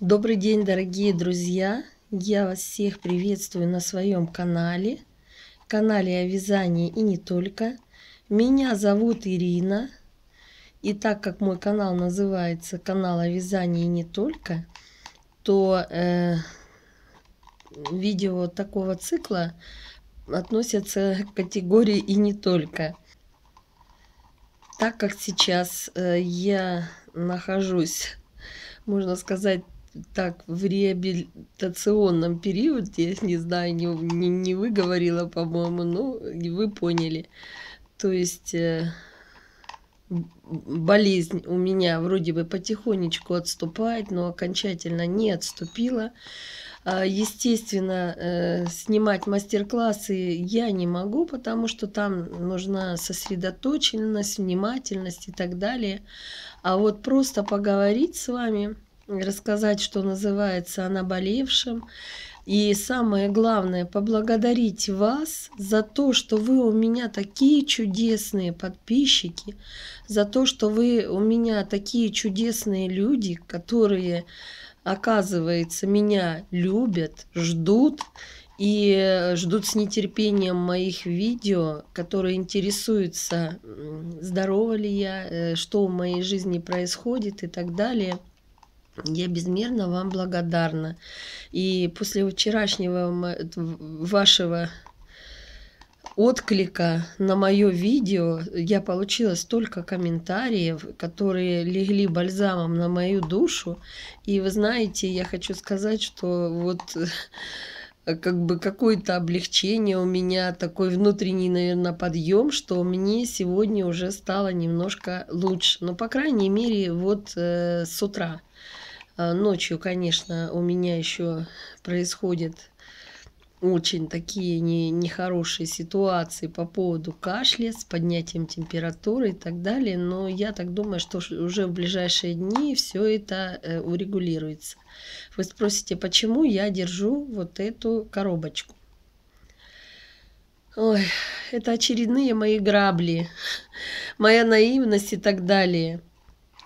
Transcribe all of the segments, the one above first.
Добрый день, дорогие друзья! Я вас всех приветствую на своем канале, канале о вязании и не только. Меня зовут Ирина, и так как мой канал называется канал о вязании и не только, то э, видео такого цикла относятся к категории и не только. Так как сейчас э, я нахожусь, можно сказать, так в реабилитационном периоде, я не знаю, не, не, не выговорила, по-моему, ну, вы поняли. То есть э, болезнь у меня вроде бы потихонечку отступает, но окончательно не отступила. А, естественно, э, снимать мастер-классы я не могу, потому что там нужна сосредоточенность, внимательность и так далее. А вот просто поговорить с вами – рассказать, что называется, о наболевшем. И самое главное, поблагодарить вас за то, что вы у меня такие чудесные подписчики, за то, что вы у меня такие чудесные люди, которые, оказывается, меня любят, ждут и э, ждут с нетерпением моих видео, которые интересуются, здорова ли я, э, что в моей жизни происходит и так далее – я безмерно вам благодарна. И после вчерашнего вашего отклика на мое видео я получила столько комментариев, которые легли бальзамом на мою душу. И вы знаете, я хочу сказать, что вот э, как бы какое-то облегчение у меня, такой внутренний, наверное, подъем, что мне сегодня уже стало немножко лучше. Но, ну, по крайней мере, вот э, с утра. А, ночью, конечно, у меня еще происходят очень такие не, нехорошие ситуации по поводу кашля, с поднятием температуры и так далее. Но я так думаю, что уже в ближайшие дни все это э, урегулируется. Вы спросите, почему я держу вот эту коробочку? Ой, это очередные мои грабли, моя наивность и так далее –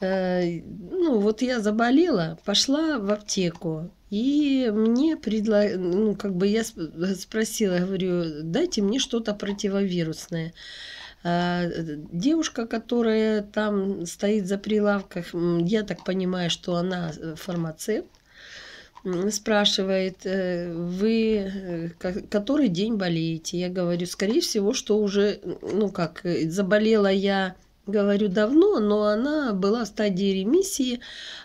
Э, ну вот я заболела, пошла в аптеку, и мне предла... ну как бы я спросила, говорю, дайте мне что-то противовирусное. А, девушка, которая там стоит за прилавках, я так понимаю, что она э, фармацевт, спрашивает, э, вы который день болеете? Я говорю, скорее всего, что уже, ну как, заболела я говорю давно, но она была в стадии ремиссии,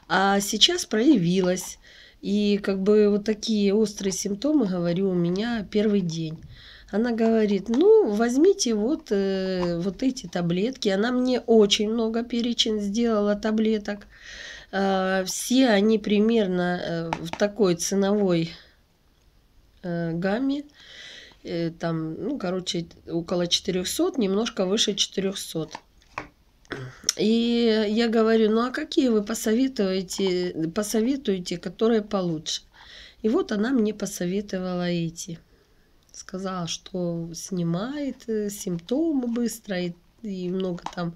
а сейчас проявилась. И как бы вот такие острые симптомы, говорю, у меня первый день. Она говорит, ну, возьмите вот, э, вот эти таблетки. Она мне очень много перечень сделала таблеток. Э, все они примерно э, в такой ценовой э, гамме э, там, ну, короче, около 400, немножко выше 400. И я говорю, ну а какие вы посоветуете, посоветуете, которые получше? И вот она мне посоветовала эти. Сказала, что снимает э, симптомы быстро и, и много там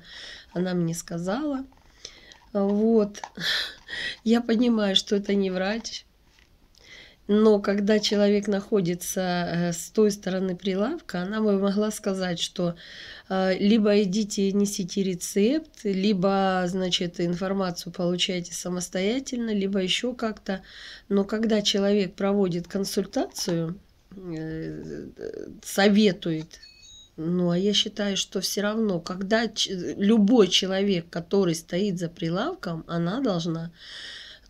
она мне сказала. Вот. Я понимаю, что это не врач, но когда человек находится э, с той стороны прилавка, она бы могла сказать, что э, либо идите несите рецепт, либо, значит, информацию получайте самостоятельно, либо еще как-то. Но когда человек проводит консультацию, э, советует, ну, а я считаю, что все равно, когда любой человек, который стоит за прилавком, она должна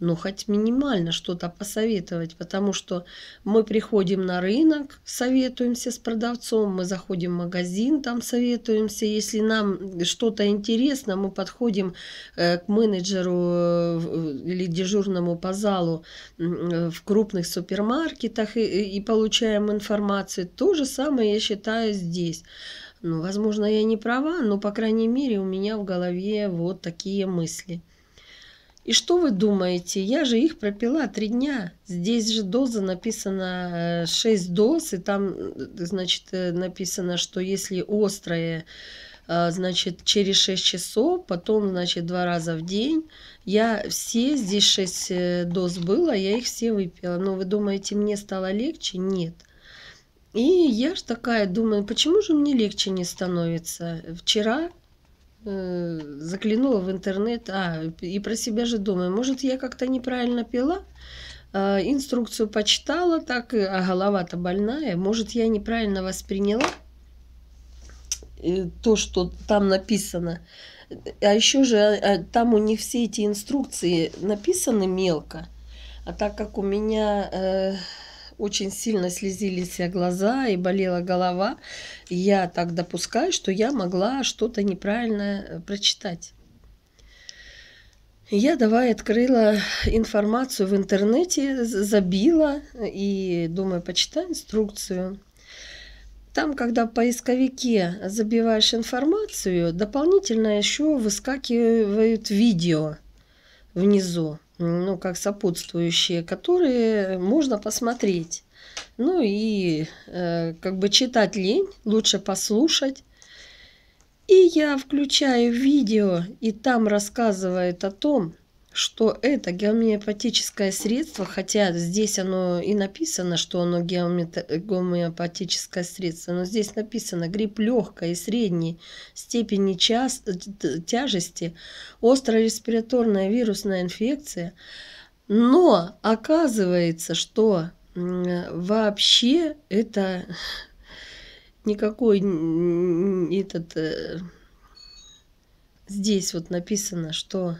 ну, хоть минимально что-то посоветовать, потому что мы приходим на рынок, советуемся с продавцом, мы заходим в магазин, там советуемся. Если нам что-то интересно, мы подходим э, к менеджеру э, э, или дежурному по залу в крупных супермаркетах и, и получаем информацию. То же самое я считаю здесь. Ну, возможно, я не права, но, по крайней мере, у меня в голове вот такие мысли. И что вы думаете? Я же их пропила три дня. Здесь же доза написана 6 э, доз, и там, э, значит, э, написано, что если острое, значит, через 6 часов, потом, значит, два раза в день. Я все, здесь 6 доз было, а я их все выпила. Но вы думаете, мне стало легче? Нет. И я ж такая думаю, почему же мне легче не становится? Вчера Э, заглянула в интернет, а, и про себя же думаю, может, я как-то неправильно пила, а, инструкцию почитала, так, э, а голова-то больная, может, я неправильно восприняла э, то, что там написано. А еще же а, а, там у них все эти инструкции написаны мелко, а так как у меня очень сильно слезились глаза и болела голова. Я так допускаю, что я могла что-то неправильно э, прочитать. Я давай открыла информацию в интернете, забила и думаю, почитай инструкцию. Там, когда в поисковике забиваешь информацию, дополнительно еще выскакивают видео внизу ну, как сопутствующие, которые можно посмотреть. Ну и э, как бы читать лень, лучше послушать. И я включаю видео, и там рассказывает о том, что это гомеопатическое средство, хотя здесь оно и написано, что оно гомеопатическое средство, но здесь написано грипп легкой и средней степени тяжести, острая респираторная вирусная инфекция, но оказывается, что вообще это никакой этот э, здесь вот написано, что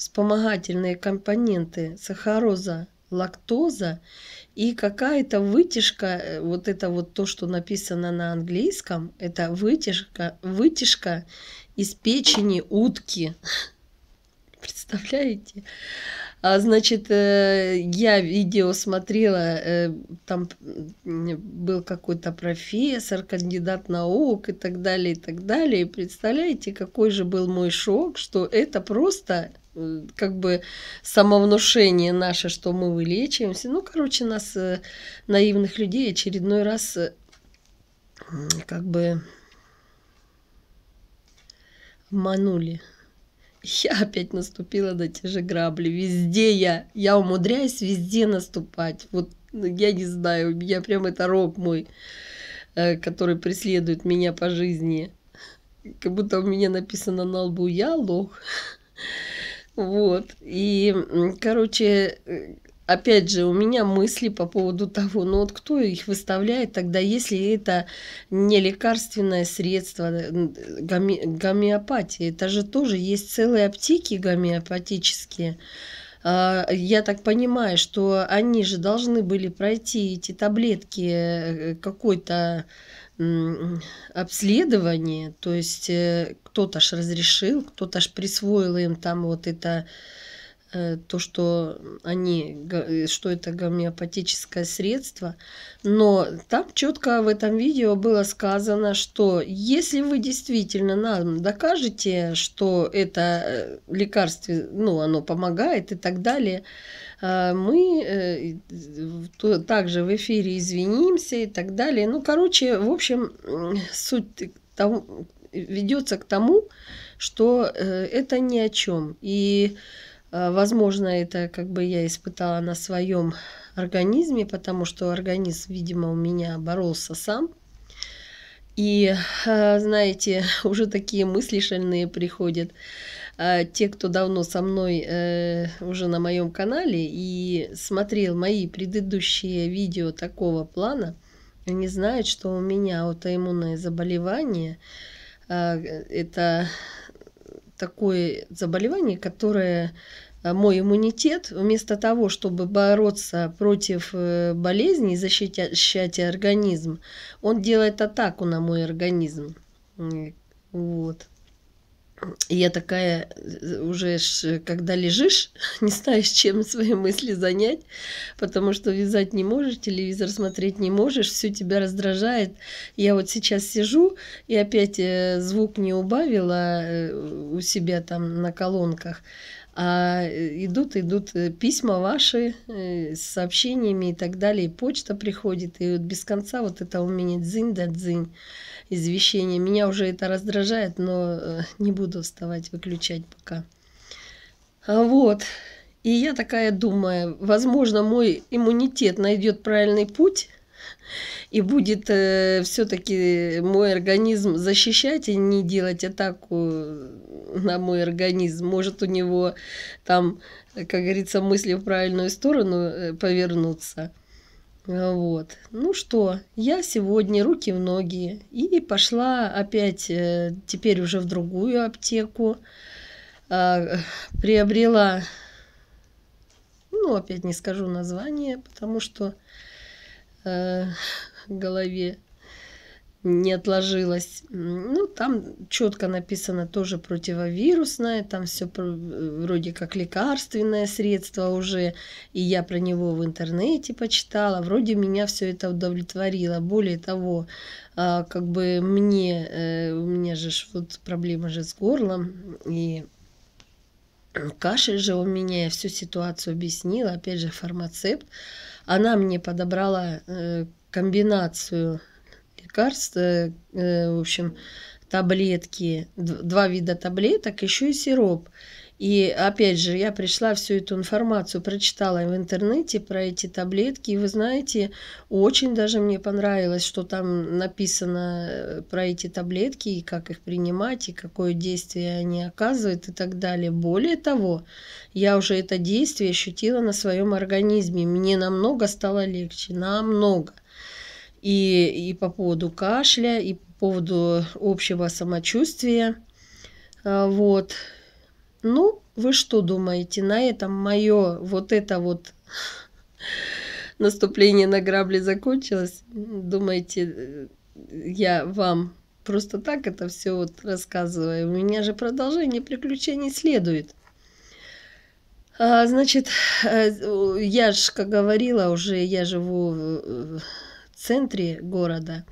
вспомогательные компоненты сахароза, лактоза и какая-то вытяжка, э, вот это вот то, что написано на английском, это вытяжка, вытяжка из печени утки. Представляете? А значит, э, я видео смотрела, э, там был какой-то профессор, кандидат наук и так далее, и так далее. И представляете, какой же был мой шок, что это просто как бы самовнушение наше, что мы вылечиваемся. Ну, короче, нас, э, наивных людей, очередной раз э, как бы обманули. Я опять наступила на те же грабли. Везде я. Я умудряюсь везде наступать. Вот ну, я не знаю, у меня прям это рок мой, э, который преследует меня по жизни. Как будто у меня написано на лбу «Я лох». Вот. И, короче, э, опять же, у меня мысли по поводу того, ну вот кто их выставляет тогда, если это не лекарственное средство, э, э, гоме, гомеопатия, это же тоже есть целые аптеки гомеопатические. А, я так понимаю, что они же должны были пройти эти таблетки какой-то обследование, то есть э, кто-то ж разрешил, кто-то ж присвоил им там вот это э, то, что они, э, что это гомеопатическое средство, но там четко в этом видео было сказано, что если вы действительно нам докажете, что это лекарство, ну, оно помогает и так далее, а, мы э, также в эфире извинимся и так далее. Ну, короче, в общем, суть того, ведется к тому, что э, это ни о чем. И э, Возможно, это как бы я испытала на своем организме, потому что организм, видимо, у меня боролся сам. И, знаете, уже такие мысли шальные приходят. Э, те, кто давно со мной э, уже на моем канале и смотрел мои предыдущие видео такого плана, они знают, что у меня аутоиммунное заболевание. Э, это такое заболевание, которое мой иммунитет, вместо того, чтобы бороться против болезней, защищать организм, он делает атаку на мой организм. Вот. И я такая э, уже, ж, э, когда лежишь, не знаешь, чем свои мысли занять, потому что вязать не можешь, телевизор смотреть не можешь, все тебя раздражает. Я вот сейчас сижу и опять э, звук не убавила у себя там на колонках, а идут, идут письма ваши с сообщениями и так далее, и почта приходит, и вот без конца вот это у меня дзынь да дзынь извещение. Меня уже это раздражает, но э, не буду вставать, выключать пока. А вот. И я такая думаю, возможно, мой иммунитет найдет правильный путь, и будет э, все-таки мой организм защищать и не делать атаку на мой организм. Может, у него там, как говорится, мысли в правильную сторону э, повернуться. А, вот. Ну что, я сегодня руки в ноги и пошла опять, э, теперь уже в другую аптеку, а, приобрела, ну опять не скажу название, потому что э, в голове не отложилось. Ну, там четко написано тоже противовирусное, там все э, вроде как лекарственное средство уже, и я про него в интернете почитала, вроде меня все это удовлетворило. Более того, а, как бы мне, э, у меня же вот проблема же с горлом, и кашель же у меня, я всю ситуацию объяснила, опять же фармацепт, она мне подобрала э, комбинацию лекарства, э, э, в общем, таблетки, два вида таблеток, еще и сироп. И опять же, я пришла всю эту информацию, прочитала в интернете про эти таблетки, и вы знаете, очень даже мне понравилось, что там написано э, про эти таблетки, и как их принимать, и какое действие они оказывают, и так далее. Более того, я уже это действие ощутила на своем организме, мне намного стало легче, намного и, и по поводу кашля, и по поводу общего самочувствия. А, вот. Ну, вы что думаете на этом? Мое вот это вот наступление на грабли закончилось? Думаете, я вам просто так это все вот рассказываю? У меня же продолжение приключений следует. А, значит, э, я же, как говорила, уже я живу э, центре города.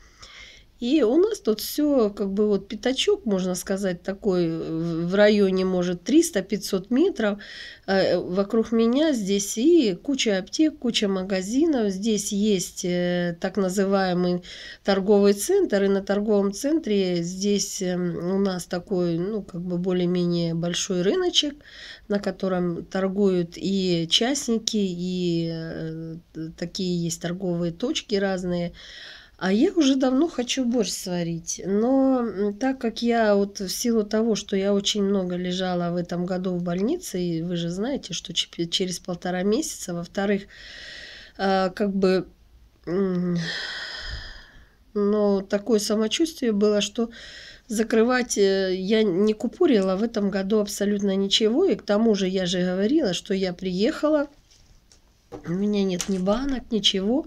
И у нас тут все, как бы вот пятачок, можно сказать, такой э, в районе, может, 300-500 метров э, вокруг меня здесь и куча аптек, куча магазинов. Здесь есть э, так называемый торговый центр, и на торговом центре здесь эм, у нас такой, ну, как бы более-менее большой рыночек на котором торгуют и частники, и э, такие есть торговые точки разные. А я уже давно хочу борщ сварить, но так как я вот в силу того, что я очень много лежала в этом году в больнице, и вы же знаете, что через полтора месяца, во-вторых, а, как бы но такое самочувствие было, что закрывать э, я не купурила в этом году абсолютно ничего. И к тому же я же говорила, что я приехала, у меня нет ни банок, ничего.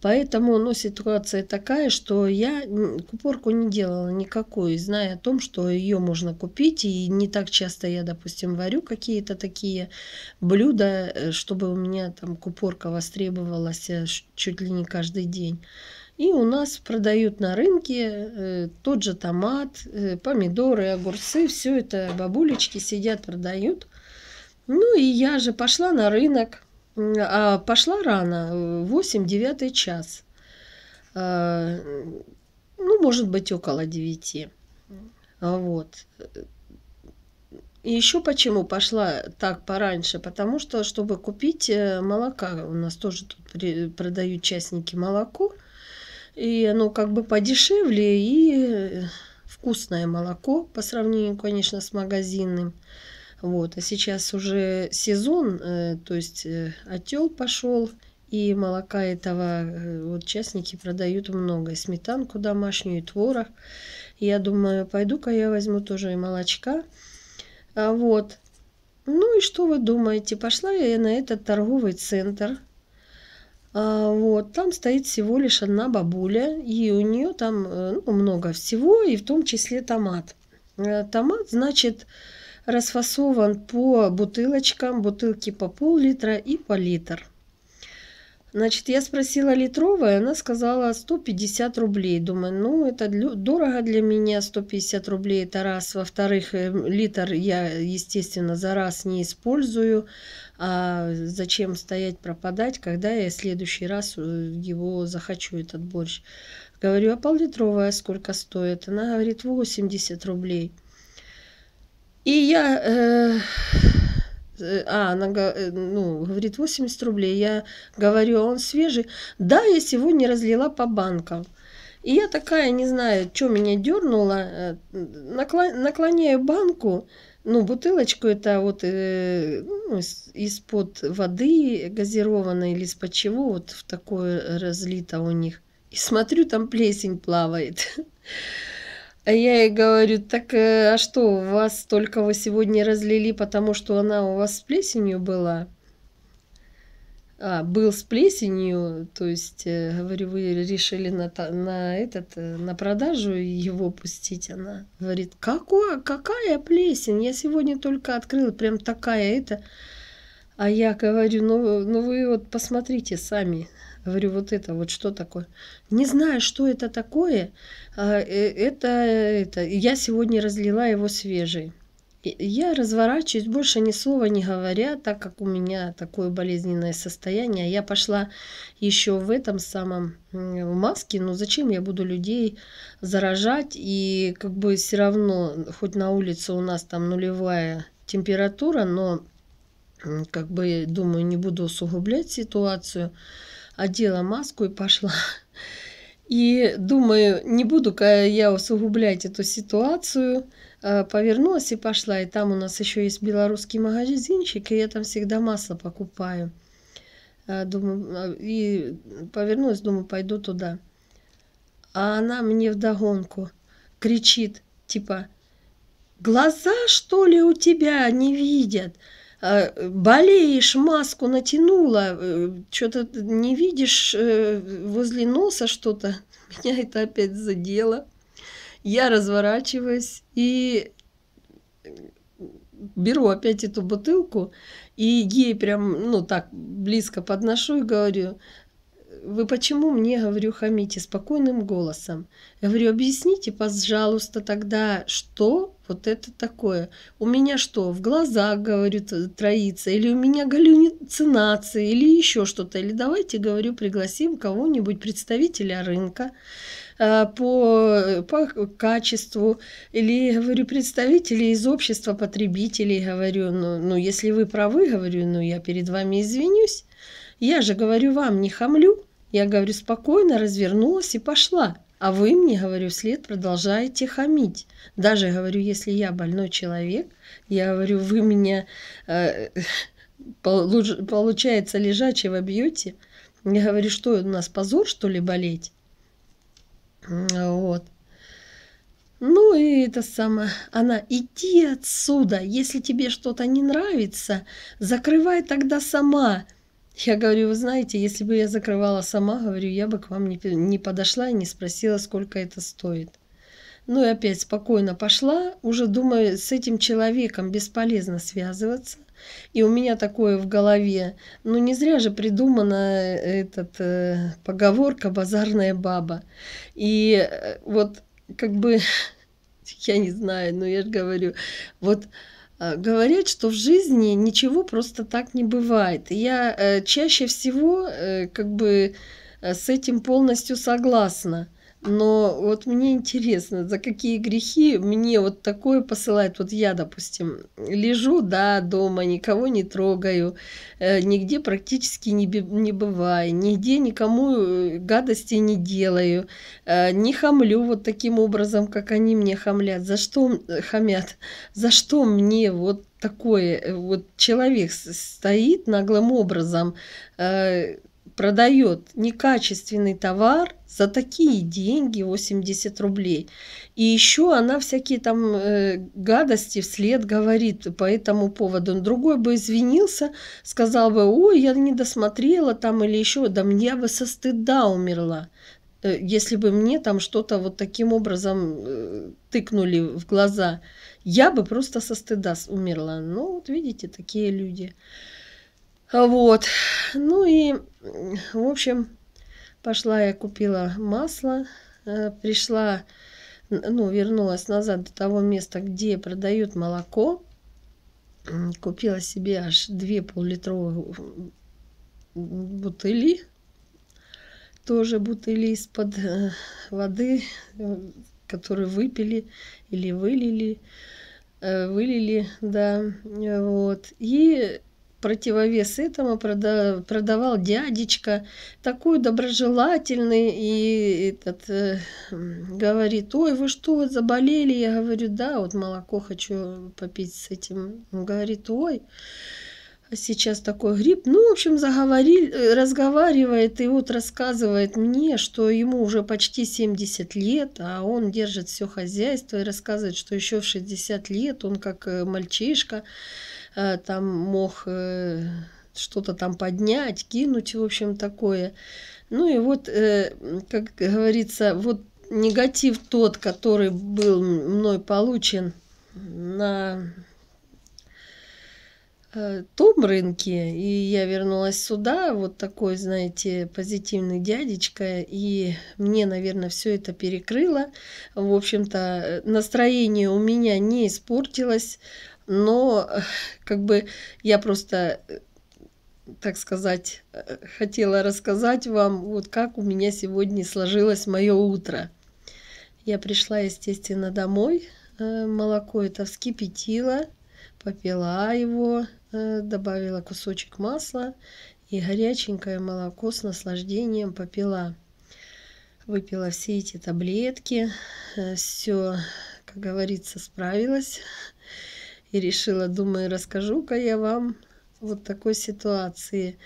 Поэтому, ну ситуация такая, что я купорку не делала никакой, зная о том, что ее можно купить. И не так часто я, допустим, варю какие-то такие блюда, э, чтобы у меня там купорка востребовалась э, чуть ли не каждый день. И у нас продают на рынке э, тот же томат, э, помидоры, огурцы, все это бабулечки сидят, продают. Ну и я же пошла на рынок, а пошла рано, 8-9 э, час. А, ну, может быть, около 9. А вот. И еще почему пошла так пораньше? Потому что, чтобы купить молока, у нас тоже тут продают частники молоко, и оно как бы подешевле и э, вкусное молоко по сравнению, конечно, с магазинным. Вот, а сейчас уже сезон, э, то есть э, отел пошел, и молока этого вот частники продают много. сметанку домашнюю, и творог. Я думаю, пойду-ка я возьму тоже и молочка. А вот. Ну и что вы думаете? Пошла я на этот торговый центр. Вот, там стоит всего лишь одна бабуля, и у нее там э, ну, много всего, и в том числе томат. Э, томат, значит, расфасован по бутылочкам, бутылки по пол-литра и по литр. Значит, я спросила литровая, она сказала 150 рублей. Думаю, ну это дорого для меня, 150 рублей это раз. Во-вторых, э, литр я, естественно, за раз не использую. А зачем стоять пропадать, когда я в следующий раз э, его захочу, этот борщ. Говорю, а пол-литровая сколько стоит? Она говорит, 80 рублей. И я... Э а, она э, ну, говорит, 80 рублей. Я говорю, «А он свежий. Да, я сегодня разлила по банкам. И я такая, не знаю, что меня дернуло, э, наклоняю банку, ну, бутылочку это вот э, ну, из-под воды газированной или из-под чего, вот в такое разлито у них. И смотрю, там плесень плавает. А я ей говорю, так э, а что, у вас только вы сегодня разлили, потому что она у вас с плесенью была? А, был с плесенью, то есть, э, говорю, вы решили на, на, этот, э, на продажу его пустить. Она говорит, какая какая плесень? Я сегодня только открыла, прям такая это. А я говорю, ну, ну вы вот посмотрите сами. Говорю, вот это вот что такое? Не знаю, что это такое. А, э, это, это. Я сегодня разлила его свежий. Я разворачиваюсь, больше ни слова не говоря, так как у меня такое болезненное состояние. Я пошла еще в этом самом в маске, но зачем я буду людей заражать? И как бы все равно, хоть на улице у нас там нулевая температура, но как бы, думаю, не буду усугублять ситуацию одела маску и пошла. И думаю, не буду я усугублять эту ситуацию. А, повернулась и пошла. И там у нас еще есть белорусский магазинчик, и я там всегда масло покупаю. А, думаю, а, и повернулась, думаю, пойду туда. А она мне вдогонку кричит, типа, глаза, что ли, у тебя не видят? А, болеешь, маску натянула, э, что-то не видишь э, возле носа что-то. Меня это опять задело. Я разворачиваюсь и э, беру опять эту бутылку и ей прям, ну так, близко подношу и говорю, вы почему мне, говорю, хамите спокойным голосом? Я говорю, объясните, пожалуйста, тогда, что вот это такое? У меня что, в глазах, говорю, троится, или у меня галлюцинации, или еще что-то, или давайте, говорю, пригласим кого-нибудь, представителя рынка, а, по, по качеству, или, говорю, представители из общества потребителей, говорю, ну, ну, если вы правы, говорю, ну, я перед вами извинюсь, я же, говорю, вам не хамлю, я говорю спокойно, развернулась и пошла. А вы мне, говорю, след продолжаете хамить. Даже, говорю, если я больной человек, я говорю, вы меня, э, получается, лежачего бьете. Я говорю, что у нас позор, что ли, болеть? Вот. Ну и это самое, она, иди отсюда, если тебе что-то не нравится, закрывай тогда сама, я говорю, вы знаете, если бы я закрывала сама, говорю, я бы к вам не, не подошла и не спросила, сколько это стоит. Ну и опять спокойно пошла, уже думаю, с этим человеком бесполезно связываться. И у меня такое в голове, ну не зря же придумана э, этот э, поговорка «базарная баба». И э, вот как бы, я не знаю, но я же говорю, вот Э, говорят, что в жизни ничего просто так не бывает. И я э, чаще всего э, как бы с этим полностью согласна. Но вот мне интересно, за какие грехи мне вот такое посылает. Вот я, допустим, лежу, да, дома, никого не трогаю, э, нигде практически не, не бываю, нигде никому э, гадости не делаю, э, не хамлю вот таким образом, как они мне хамлят. За что хамят? За что мне вот такое? Вот человек стоит наглым образом, продает некачественный товар за такие деньги, 80 рублей. И еще она всякие там э, гадости вслед говорит по этому поводу. Другой бы извинился, сказал бы, ой, я не досмотрела там или еще, да мне бы со стыда умерла э, если бы мне там что-то вот таким образом э, тыкнули в глаза, я бы просто со стыда умерла. Ну, вот видите, такие люди. Вот. Ну и, в общем, пошла я купила масло, э, пришла, ну, вернулась назад до того места, где продают молоко. Купила себе аж две полулитровых бутыли, тоже бутыли из-под э, воды, э, которые выпили или вылили, вылили, да, вот. И противовес этому продавал дядечка, такой доброжелательный, и этот э, говорит, ой, вы что, вот заболели? Я говорю, да, вот молоко хочу попить с этим. Он говорит, ой, сейчас такой грипп. Ну, в общем, заговорил, разговаривает и вот рассказывает мне, что ему уже почти 70 лет, а он держит все хозяйство и рассказывает, что еще в 60 лет он как э, мальчишка Э, там мог э, что-то там поднять, кинуть, в общем, такое. Ну и вот, э, как говорится, вот негатив тот, который был мной получен на том рынке, и я вернулась сюда, вот такой, знаете, позитивный дядечка, и мне, наверное, все это перекрыло. В общем-то, настроение у меня не испортилось, но как бы я просто так сказать, хотела рассказать вам, вот как у меня сегодня сложилось мое утро. Я пришла, естественно, домой, э, молоко это вскипятила, попила его, э, добавила кусочек масла и горяченькое молоко с наслаждением попила. Выпила все эти таблетки, э, все, как говорится, справилась и решила, думаю, расскажу-ка я вам вот такой ситуации.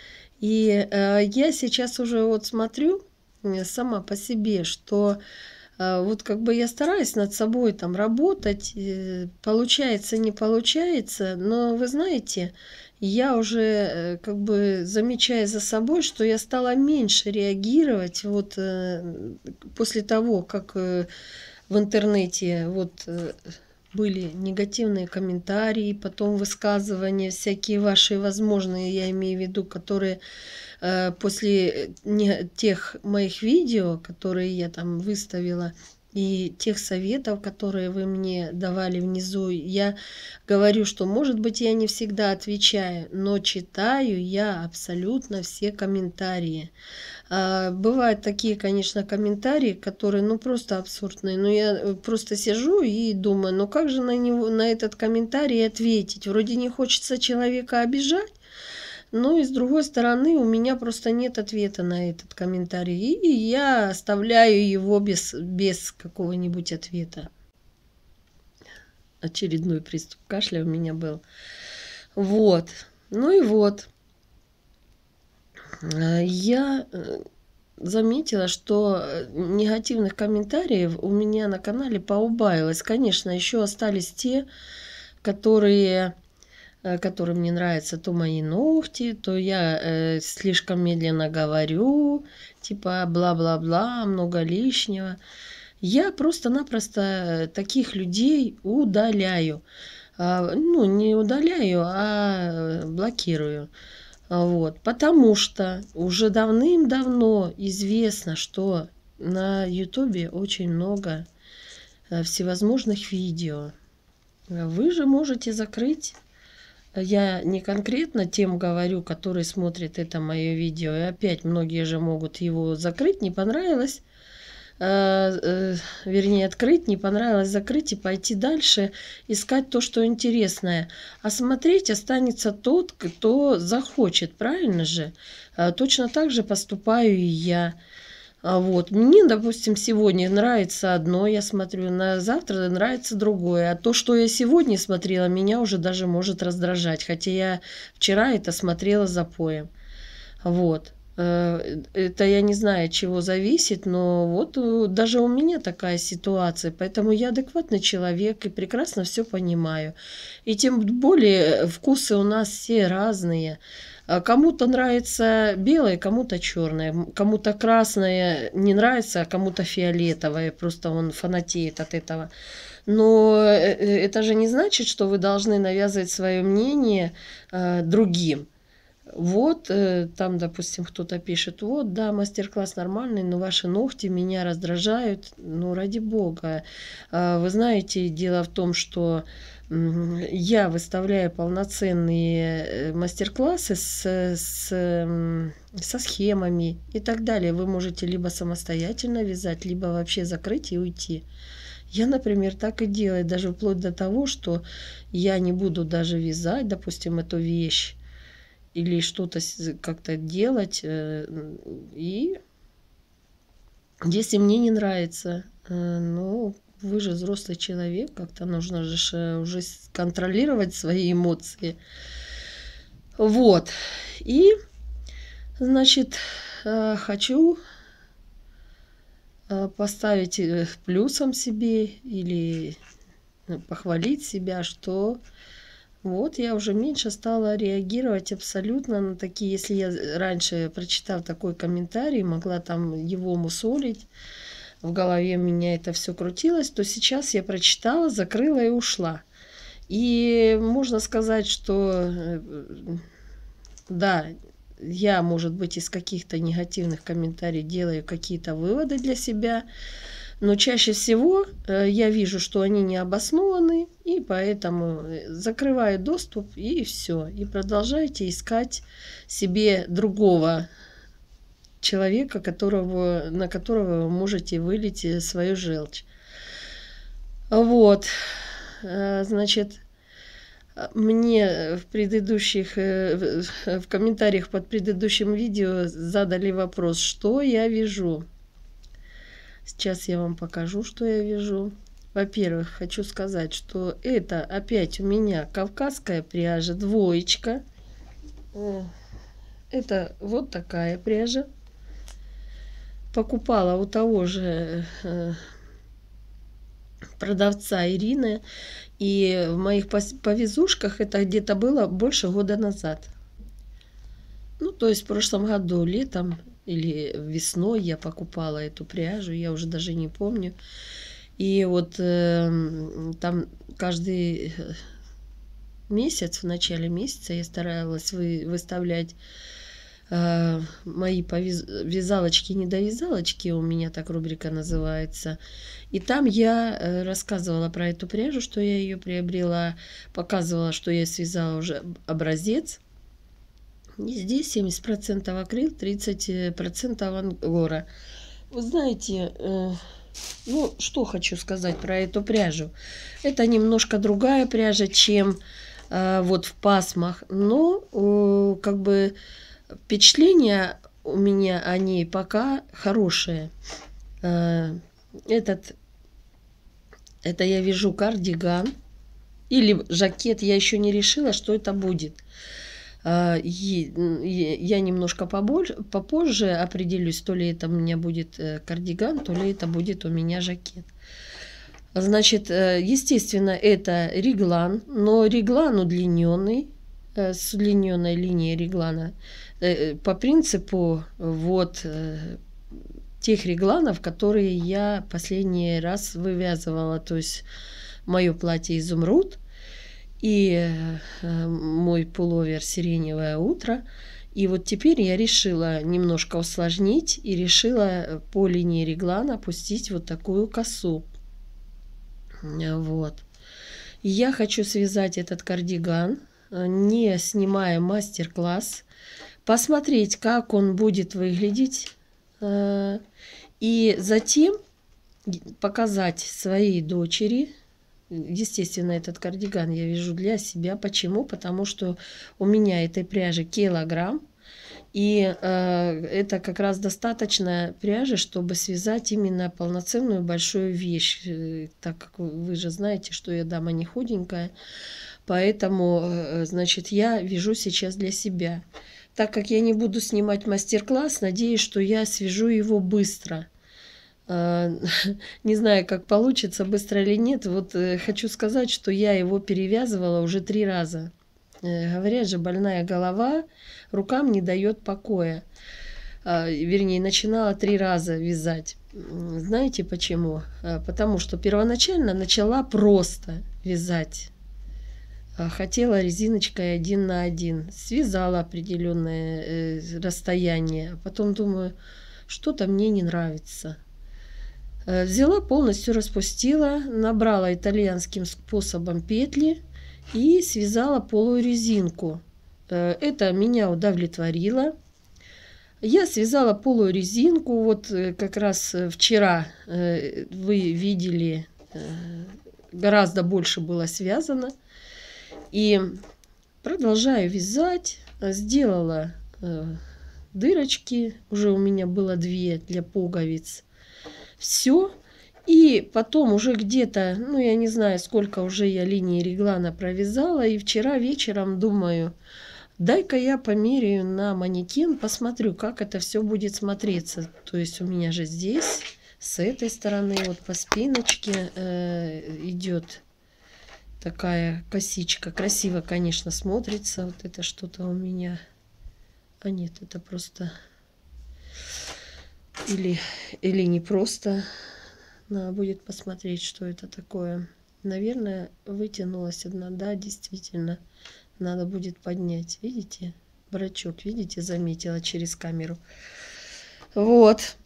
И э, я сейчас уже вот смотрю э, сама по себе, что э, вот как бы я стараюсь над собой там работать, э, получается, не получается, но вы знаете, я уже э, как бы замечая за собой, что я стала меньше реагировать вот э, после того, как э, в интернете вот э, были негативные комментарии, потом высказывания, всякие ваши возможные, я имею в виду, которые э, после не, тех моих видео, которые я там выставила, и тех советов, которые вы мне давали внизу. Я говорю, что, может быть, я не всегда отвечаю, но читаю я абсолютно все комментарии. А, бывают такие, конечно, комментарии, которые, ну, просто абсурдные. Но я просто сижу и думаю, ну, как же на, него, на этот комментарий ответить? Вроде не хочется человека обижать, ну и с другой стороны, у меня просто нет ответа на этот комментарий. И я оставляю его без, без какого-нибудь ответа. Очередной приступ кашля у меня был. Вот. Ну и вот. Э, я э, заметила, что э, негативных комментариев у меня на канале поубавилось. Конечно, еще остались те, которые Э, которым не нравятся то мои ногти, то я э, слишком медленно говорю, типа бла-бла-бла, много лишнего. Я просто-напросто э, таких людей удаляю. А, ну, не удаляю, а э, блокирую. А, вот, потому что уже давным-давно известно, что на Ютубе очень много всевозможных видео. Вы же можете закрыть я не конкретно тем говорю, которые смотрят это мое видео. И опять многие же могут его закрыть, не понравилось. Э, э, вернее, открыть, не понравилось, закрыть и пойти дальше, искать то, что интересное. А смотреть останется тот, кто захочет, правильно же? Э, точно так же поступаю и я. А вот. Мне, допустим, сегодня нравится одно, я смотрю, на завтра нравится другое. А то, что я сегодня смотрела, меня уже даже может раздражать. Хотя я вчера это смотрела за поем. Вот. Э, это я не знаю, чего зависит, но вот э, даже у меня такая ситуация, поэтому я адекватный человек и прекрасно все понимаю. И тем более вкусы у нас все разные. Э, кому-то нравится белое, кому-то черное, кому-то красное не нравится, а кому-то фиолетовое. Просто он фанатеет от этого. Но э, э, это же не значит, что вы должны навязывать свое мнение другим. Вот, э, там, допустим, кто-то пишет, вот, да, мастер-класс нормальный, но ваши ногти меня раздражают, ну, ради бога. А, вы знаете, дело в том, что я выставляю полноценные э, мастер-классы с, с, со схемами и так далее. Вы можете либо самостоятельно вязать, либо вообще закрыть и уйти. Я, например, так и делаю, даже вплоть до того, что я не буду даже вязать, допустим, эту вещь, или что-то как-то делать. Э, и если мне не нравится, э, ну, вы же взрослый человек, как-то нужно же уже контролировать свои эмоции. Вот. И, значит, э, хочу поставить плюсом себе или похвалить себя, что вот я уже меньше стала реагировать абсолютно на такие, если я раньше, прочитав такой комментарий, могла там его мусолить, в голове у меня это все крутилось, то сейчас я прочитала, закрыла и ушла. И можно сказать, что э, да, я, может быть, из каких-то негативных комментариев делаю какие-то выводы для себя, но чаще всего э, я вижу, что они не обоснованы, и поэтому э, закрываю доступ и все. И продолжайте искать себе другого человека, которого, на которого вы можете вылить э, свою желчь. Вот, значит, мне в предыдущих, в комментариях под предыдущим видео задали вопрос, что я вижу. Сейчас я вам покажу, что я вижу. Во-первых, хочу сказать, что это опять у меня кавказская пряжа, двоечка. Это вот такая пряжа. Покупала у того же э, продавца Ирины. И в моих повезушках это где-то было больше года назад. Ну, то есть в прошлом году, летом или весной я покупала эту пряжу, я уже даже не помню. И вот э, там каждый э, месяц, в начале месяца я старалась вы, выставлять э, мои повяз... вязалочки и недовязалочки, у меня так рубрика называется. И там я э, рассказывала про эту пряжу, что я ее приобрела, показывала, что я связала уже образец – и здесь 70% акрил, 30% ангора. Вы знаете, э, ну, что хочу сказать про эту пряжу. Это немножко другая пряжа, чем э, вот в пасмах. Но, э, как бы, впечатления у меня о ней пока хорошие. Э, этот, это я вяжу кардиган или жакет. Я еще не решила, что это будет. Э, Э, я немножко побольше, попозже определюсь, то ли это у меня будет э, кардиган, то ли это будет у меня жакет. Значит, э, естественно, это реглан, но реглан удлиненный, с удлиненной линией реглана. По принципу вот тех регланов, которые я последний раз вывязывала. То есть мое платье изумруд, и э, мой пуловер «Сиреневое утро». И вот теперь я решила немножко усложнить и решила э, по линии реглана опустить вот такую косу. Вот. И я хочу связать этот кардиган, э, не снимая мастер-класс, посмотреть, как он будет выглядеть, и затем показать своей дочери, естественно, этот кардиган я вяжу для себя. Почему? Потому что у меня этой пряжи килограмм, и э, это как раз достаточно пряжи, чтобы связать именно полноценную большую вещь, э, так как вы же знаете, что я дама не худенькая, поэтому, э, значит, я вяжу сейчас для себя. Так как я не буду снимать мастер-класс, надеюсь, что я свяжу его быстро. Э, не знаю, как получится, быстро или нет. Вот э, хочу сказать, что я его перевязывала уже три раза. Э, говорят же, больная голова рукам не дает покоя. А, вернее, начинала три раза вязать. Знаете почему? А, потому что первоначально начала просто вязать. А, хотела резиночкой один на один. Связала определенное расстояние. потом думаю, что-то мне не нравится Э, взяла полностью, распустила, набрала итальянским способом петли и связала полую резинку. Э, это меня удовлетворило. Я связала полую резинку, вот э, как раз вчера вы видели, гораздо больше было связано. И продолжаю вязать, сделала дырочки, уже у меня было две для пуговиц все. И потом уже где-то, ну я не знаю, сколько уже я линии реглана провязала, и вчера вечером думаю, дай-ка я померяю на манекен, посмотрю, как это все будет смотреться. То есть у меня же здесь, с этой стороны, вот по спиночке э, идет такая косичка. Красиво, конечно, смотрится. Вот это что-то у меня... А нет, это просто или, или не просто. Надо будет посмотреть, что это такое. Наверное, вытянулась одна. Да, действительно, надо будет поднять. Видите? Брачок, видите, заметила через камеру. Вот.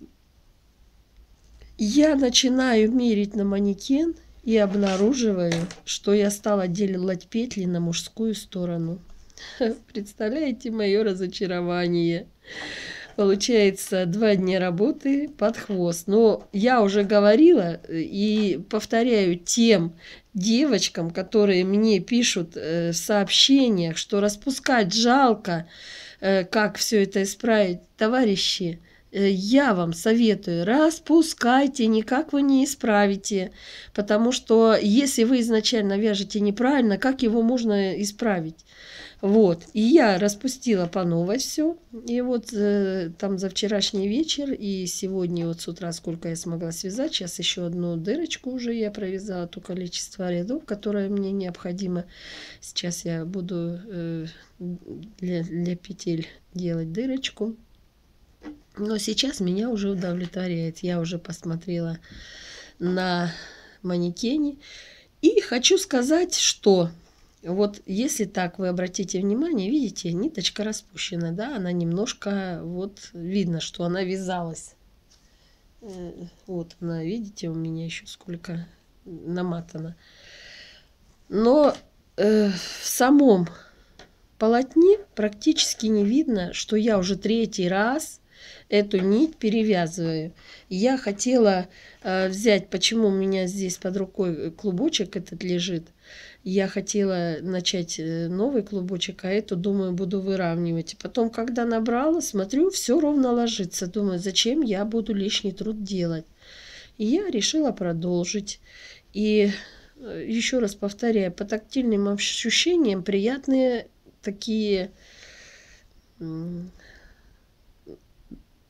Я начинаю мерить на манекен и обнаруживаю, что я стала делать петли на мужскую сторону. Представляете мое разочарование? получается два дня работы под хвост. Но я уже говорила и повторяю тем девочкам, которые мне пишут э, в сообщениях, что распускать жалко, э, как все это исправить. Товарищи, Э, я вам советую, распускайте, никак вы не исправите, потому что если вы изначально вяжете неправильно, как его можно исправить? Вот, и я распустила по новой все, и вот э, там за вчерашний вечер и сегодня вот с утра сколько я смогла связать, сейчас еще одну дырочку уже я провязала, то количество рядов, которое мне необходимо. Сейчас я буду э, для, для петель делать дырочку. Но сейчас меня уже удовлетворяет. Я уже посмотрела на манекене. И хочу сказать, что вот если так вы обратите внимание, видите, ниточка распущена, да, она немножко, вот видно, что она вязалась. Э, вот она, видите, у меня еще сколько наматано. Но э, в самом полотне практически не видно, что я уже третий раз эту нить перевязываю. Я хотела э, взять, почему у меня здесь под рукой клубочек этот лежит. Я хотела начать э, новый клубочек, а эту, думаю, буду выравнивать. потом, когда набрала, смотрю, все ровно ложится. Думаю, зачем я буду лишний труд делать. И я решила продолжить. И э, еще раз повторяю, по тактильным ощущениям приятные такие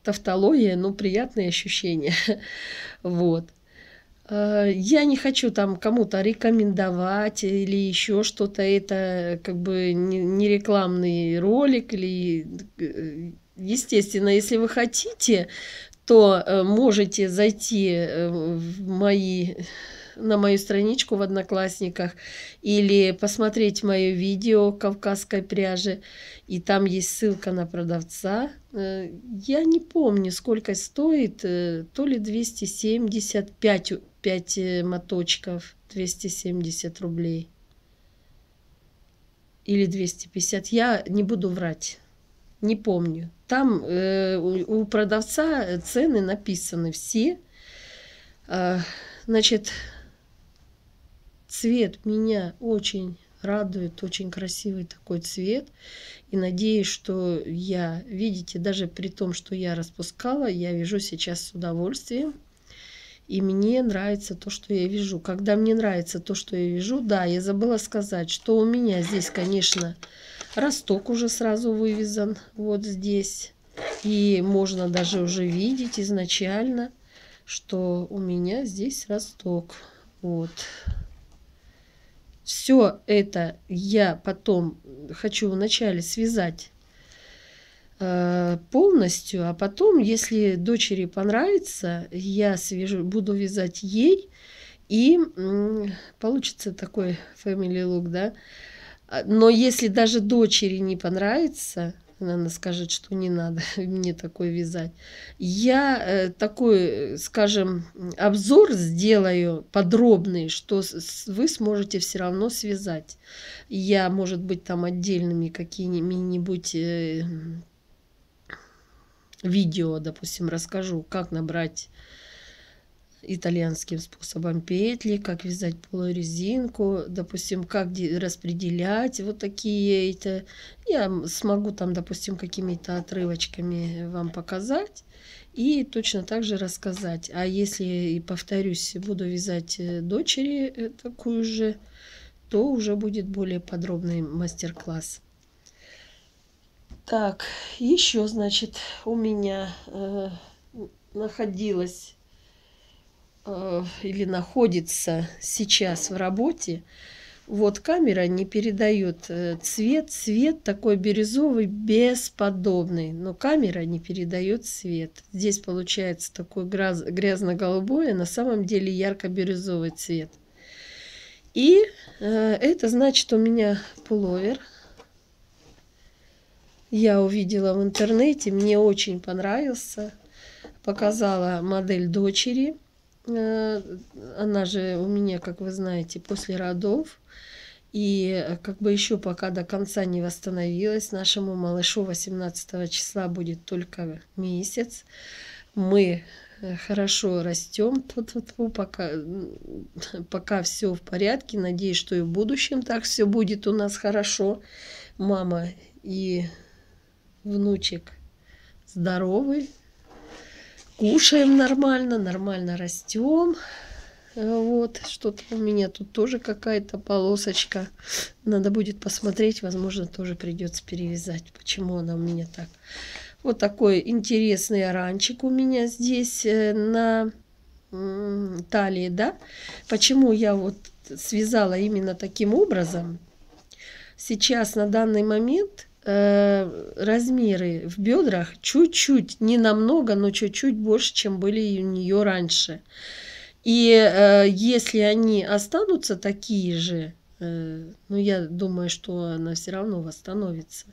тавтология, но ну, приятные ощущения. Вот. А, я не хочу там кому-то рекомендовать или еще что-то. Это как бы не рекламный ролик или... Э, естественно, если вы хотите, то э, можете зайти э, в мои на мою страничку в Одноклассниках или посмотреть мое видео «Кавказской пряжи», и там есть ссылка на продавца. Э, я не помню, сколько стоит, э, то ли 275 5 э, моточков, 270 рублей или 250, я не буду врать, не помню. Там э, у, у продавца цены написаны все. Э, значит, Цвет меня очень радует, очень красивый такой цвет. И надеюсь, что я, видите, даже при том, что я распускала, я вяжу сейчас с удовольствием. И мне нравится то, что я вижу Когда мне нравится то, что я вижу да, я забыла сказать, что у меня здесь, конечно, росток уже сразу вывязан. Вот здесь. И можно даже уже видеть изначально, что у меня здесь росток. Вот все это я потом хочу вначале связать э, полностью, а потом, если дочери понравится, я свяжу, буду вязать ей, и э, получится такой family look, да. А, но если даже дочери не понравится, она скажет, что не надо мне такой вязать. Я э, такой, э, скажем, обзор сделаю подробный, что вы сможете все равно связать. Я, может быть, там отдельными какими-нибудь э, видео, допустим, расскажу, как набрать итальянским способом петли, как вязать полурезинку, допустим, как распределять вот такие это. Я смогу там, допустим, какими-то отрывочками вам показать и точно так же рассказать. А если, и повторюсь, буду вязать э, дочери э, такую же, то уже будет более подробный мастер-класс. Так, еще, значит, у меня э, находилась Э, или находится сейчас в работе, вот камера не передает э, цвет, цвет такой бирюзовый бесподобный, но камера не передает цвет. Здесь получается такой грязно-голубой, а на самом деле ярко-бирюзовый цвет. И э, это значит у меня пуловер. Я увидела в интернете, мне очень понравился. Показала модель дочери. Э, она же у меня, как вы знаете, после родов. И э, как бы еще пока до конца не восстановилась, нашему малышу 18 числа будет только месяц. Мы э, хорошо растем, Ту -ту пока, пока все в порядке. Надеюсь, что и в будущем так все будет у нас хорошо. Мама и внучек здоровый кушаем нормально, нормально растем. Э, вот, что-то у меня тут тоже какая-то полосочка. Надо будет посмотреть, возможно, тоже придется перевязать, почему она у меня так. Вот такой интересный оранчик у меня здесь э, на талии, да. Почему я вот связала именно таким образом? Сейчас, на данный момент, Э, размеры в бедрах чуть-чуть, не намного, но чуть-чуть больше, чем были у нее раньше. И э, если они останутся такие же, э, ну я думаю, что она все равно восстановится.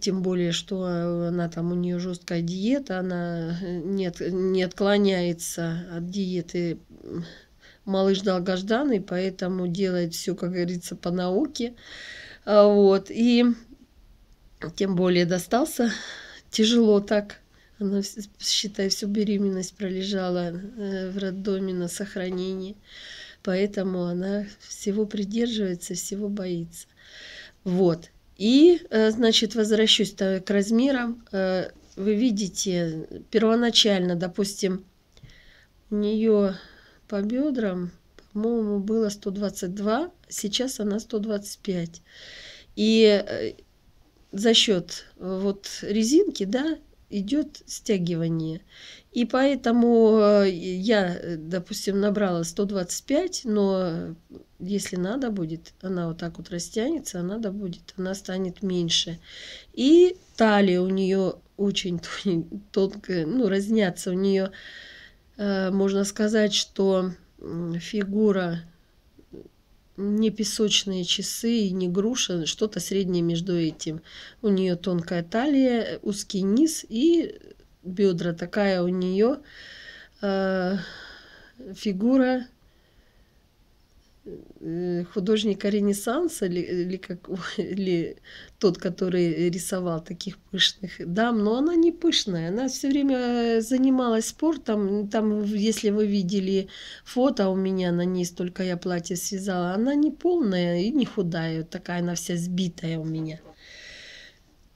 Тем более, что она там у нее жесткая диета, она нет, не отклоняется от диеты малыш долгожданный, поэтому делает все, как говорится, по науке. Вот. И тем более достался тяжело так. Она, считай, всю беременность пролежала э, в роддоме на сохранении. Поэтому она всего придерживается, всего боится. Вот. И, э, значит, возвращусь к размерам. Э, вы видите, первоначально, допустим, у нее по бедрам, по-моему, было 122, сейчас она 125. И за счет э, вот резинки, да, идет стягивание. И поэтому э, я, э, допустим, набрала 125, но если надо будет, она вот так вот растянется, а надо будет, она станет меньше. И талия у нее очень тонкая, ну, разнятся у нее, можно сказать, что фигура не песочные часы и не груша, что-то среднее между этим. У нее тонкая талия, узкий низ и бедра. Такая у нее э, фигура Э, художника Ренессанса или, или, как, или тот, который рисовал таких пышных дам, но она не пышная, она все время занималась спортом, там, если вы видели фото а у меня на ней, столько я платье связала, она не полная и не худая, такая она вся сбитая у меня.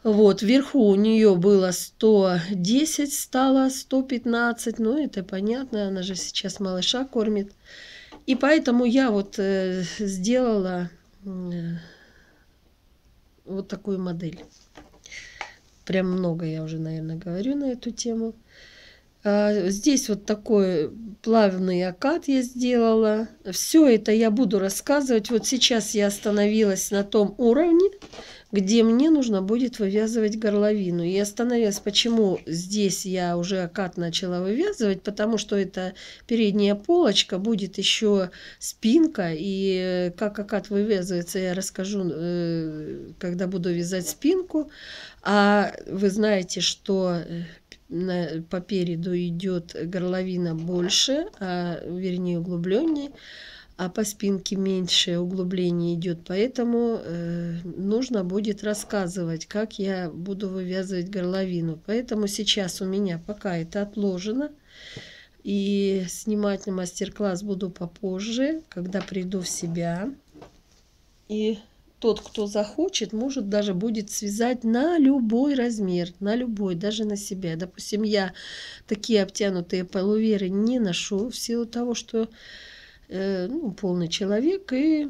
Вот, вверху у нее было 110, стало 115, ну это понятно, она же сейчас малыша кормит. И поэтому я вот э, сделала э, вот такую модель. Прям много я уже, наверное, говорю на эту тему. А, здесь вот такой плавный окат я сделала. Все это я буду рассказывать. Вот сейчас я остановилась на том уровне, где мне нужно будет вывязывать горловину. И остановилась, почему здесь я уже окат начала вывязывать, потому что это передняя полочка, будет еще спинка, и э, как окат вывязывается, я расскажу, э, когда буду вязать спинку. А вы знаете, что э, на, по переду идет горловина больше, а, вернее углубленнее, а по спинке меньшее углубление идет, поэтому э, нужно будет рассказывать, как я буду вывязывать горловину. Поэтому сейчас у меня пока это отложено, и снимать на мастер-класс буду попозже, когда приду в себя. И тот, кто захочет, может даже будет связать на любой размер, на любой, даже на себя. Допустим, я такие обтянутые полуверы не ношу в силу того, что Э, ну, полный человек, и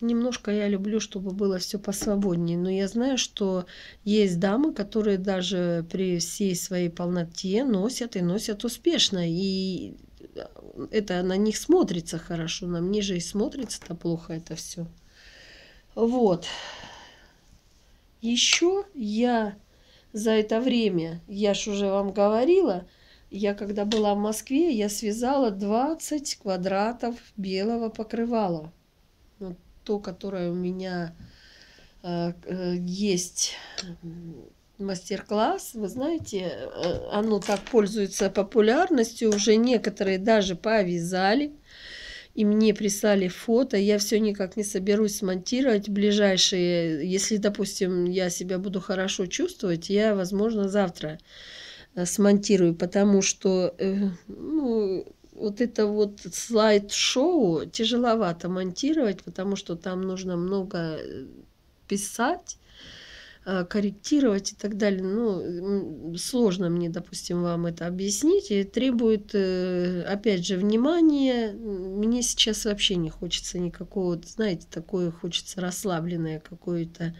немножко я люблю, чтобы было все посвободнее, но я знаю, что есть дамы, которые даже при всей своей полноте носят и носят успешно, и э, это на них смотрится хорошо, на мне же и смотрится-то плохо это все. Вот. Еще я за это время, я ж уже вам говорила, я, когда была в Москве, я связала 20 квадратов белого покрывала. Вот ну, то, которое у меня э, э, есть мастер-класс, вы знаете, э, оно так пользуется популярностью, уже некоторые даже повязали, и мне прислали фото, я все никак не соберусь смонтировать ближайшие, если, допустим, я себя буду хорошо чувствовать, я, возможно, завтра Э, смонтирую, потому что э, ну, вот это вот слайд-шоу тяжеловато монтировать, потому что там нужно много э, писать, корректировать и так далее. Ну, сложно мне, допустим, вам это объяснить. И требует, опять же, внимания. Мне сейчас вообще не хочется никакого, знаете, такое хочется расслабленное какое-то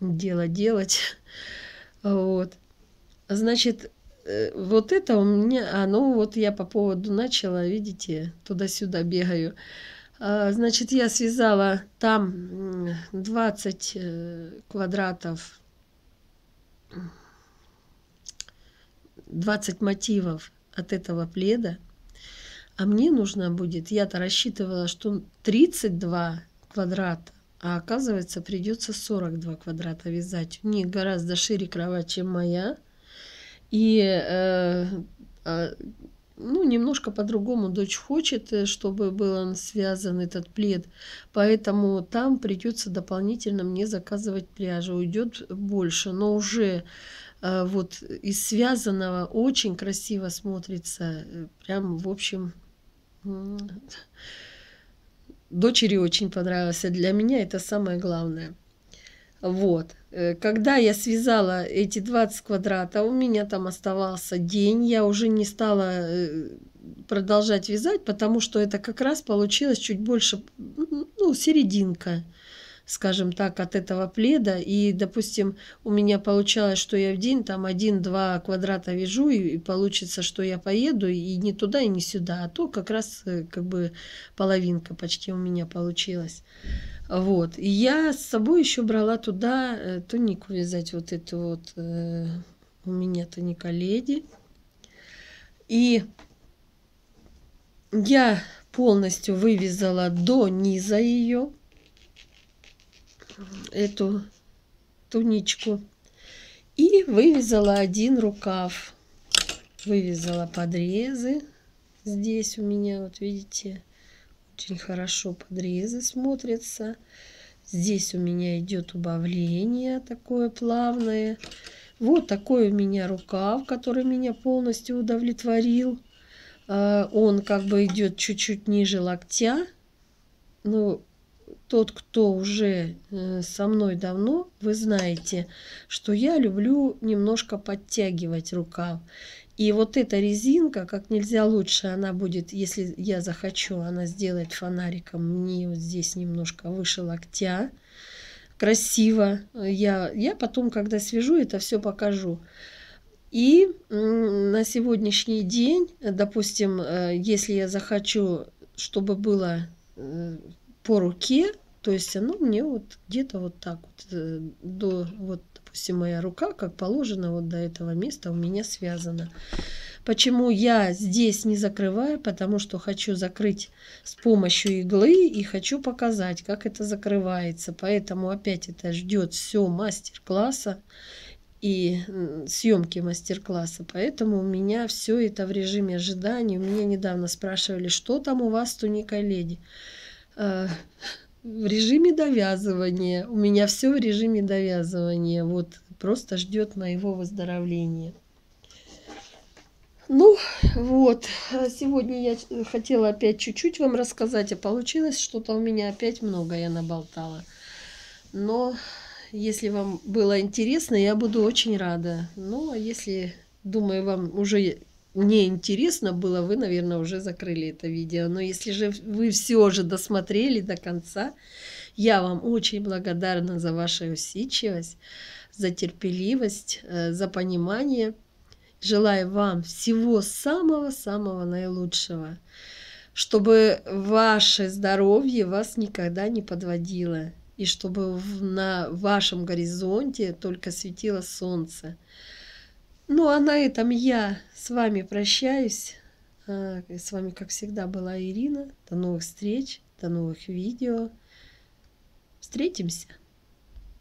дело делать. Вот. Значит, э, вот это у меня, а, ну вот я по поводу начала, видите, туда-сюда бегаю. А, значит, я связала там 20 э, квадратов, 20 мотивов от этого пледа. А мне нужно будет, я-то рассчитывала, что 32 квадрата, а оказывается придется 42 квадрата вязать. У них гораздо шире кровать, чем моя. И э, а, ну, немножко по-другому дочь хочет, э, чтобы был связан этот плед. Поэтому там придется дополнительно мне заказывать пляжи. Уйдет больше, но уже э, вот из связанного очень красиво смотрится. Прям, в общем, дочери очень понравился. Для меня это самое главное. Вот. Э, когда я связала эти 20 квадратов, у меня там оставался день, я уже не стала э, продолжать вязать, потому что это как раз получилось чуть больше, ну, серединка скажем так, от этого пледа. И, допустим, у меня получалось, что я в день там один-два квадрата вяжу, и, получится, что я поеду и не туда, и не сюда. А то как раз э, как бы половинка почти у меня получилась. Вот. И я с собой еще брала туда э, тунику вязать, вот эту вот э, у меня туника леди. И я полностью вывязала до низа ее эту туничку. И вывязала один рукав. Вывязала подрезы. Здесь у меня, вот видите, очень хорошо подрезы смотрятся. Здесь у меня идет убавление такое плавное. Вот такой у меня рукав, который меня полностью удовлетворил. А, он как бы идет чуть-чуть ниже локтя. Ну, тот, кто уже э, со мной давно, вы знаете, что я люблю немножко подтягивать рукав. И вот эта резинка, как нельзя лучше, она будет, если я захочу, она сделает фонариком мне вот здесь немножко выше локтя. Красиво. Я, я потом, когда свяжу, это все покажу. И на сегодняшний день, допустим, э, если я захочу, чтобы было э, по руке, то есть оно мне вот где-то вот так вот э, до, вот, допустим, моя рука, как положено, вот до этого места у меня связана. Почему я здесь не закрываю? Потому что хочу закрыть с помощью иглы и хочу показать, как это закрывается. Поэтому опять это ждет все мастер-класса и съемки мастер-класса. Поэтому у меня все это в режиме ожидания. У меня недавно спрашивали, что там у вас туника леди э, в режиме довязывания. У меня все в режиме довязывания. Вот просто ждет моего выздоровления. Ну вот, сегодня я хотела опять чуть-чуть вам рассказать, а получилось что-то у меня опять много я наболтала. Но если вам было интересно, я буду очень рада. Ну, а если, думаю, вам уже не интересно было, вы, наверное, уже закрыли это видео. Но если же вы все же досмотрели до конца, я вам очень благодарна за вашу усидчивость, за терпеливость, э, за понимание. Желаю вам всего самого-самого наилучшего, чтобы ваше здоровье вас никогда не подводило, и чтобы на вашем горизонте только светило солнце. Ну, а на этом я с вами прощаюсь. А, с вами, как всегда, была Ирина. До новых встреч, до новых видео. Встретимся!